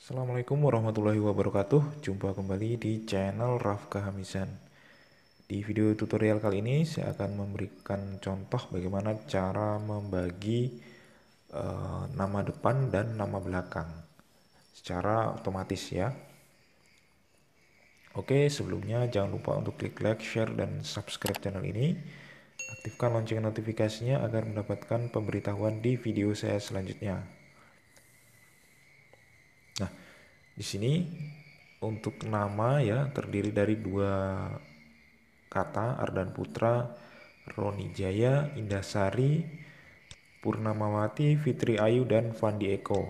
Assalamualaikum warahmatullahi wabarakatuh Jumpa kembali di channel Rafka Hamisan. Di video tutorial kali ini saya akan memberikan contoh bagaimana cara membagi eh, nama depan dan nama belakang Secara otomatis ya Oke sebelumnya jangan lupa untuk klik like, share, dan subscribe channel ini Aktifkan lonceng notifikasinya agar mendapatkan pemberitahuan di video saya selanjutnya Di sini untuk nama ya terdiri dari dua kata Ardan Putra, Roni Jaya, Indasari, Purnamawati, Fitri Ayu dan Fandi Eko.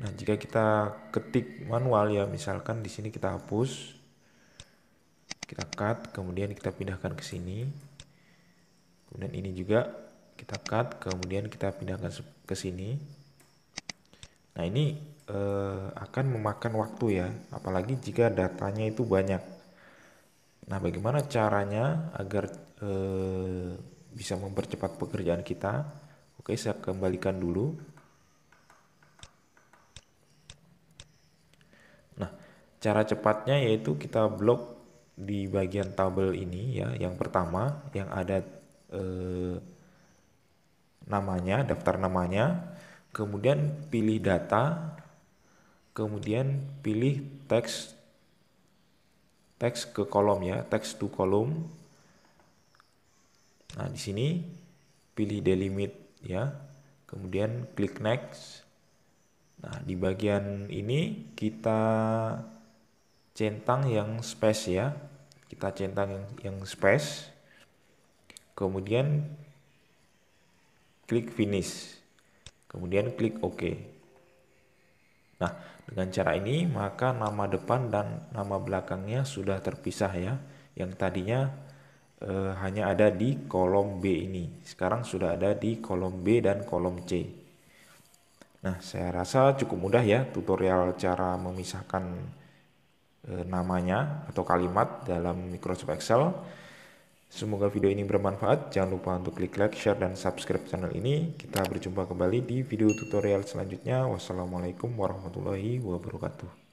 Nah, jika kita ketik manual ya misalkan di sini kita hapus kita cut, kemudian kita pindahkan ke sini. Kemudian ini juga kita cut, kemudian kita pindahkan ke sini. Nah, ini eh, akan memakan waktu ya, apalagi jika datanya itu banyak. Nah, bagaimana caranya agar eh, bisa mempercepat pekerjaan kita? Oke, saya kembalikan dulu. Nah, cara cepatnya yaitu kita blok di bagian tabel ini ya, yang pertama yang ada eh, namanya, daftar namanya, kemudian pilih data, Kemudian pilih teks teks ke kolom ya, teks to kolom. Nah, di sini pilih delimit ya. Kemudian klik next. Nah, di bagian ini kita centang yang space ya. Kita centang yang, yang space. Kemudian klik finish. Kemudian klik OK. Nah, dengan cara ini maka nama depan dan nama belakangnya sudah terpisah ya. Yang tadinya e, hanya ada di kolom B ini. Sekarang sudah ada di kolom B dan kolom C. Nah, saya rasa cukup mudah ya tutorial cara memisahkan e, namanya atau kalimat dalam Microsoft Excel. Semoga video ini bermanfaat. Jangan lupa untuk klik like, share, dan subscribe channel ini. Kita berjumpa kembali di video tutorial selanjutnya. Wassalamualaikum warahmatullahi wabarakatuh.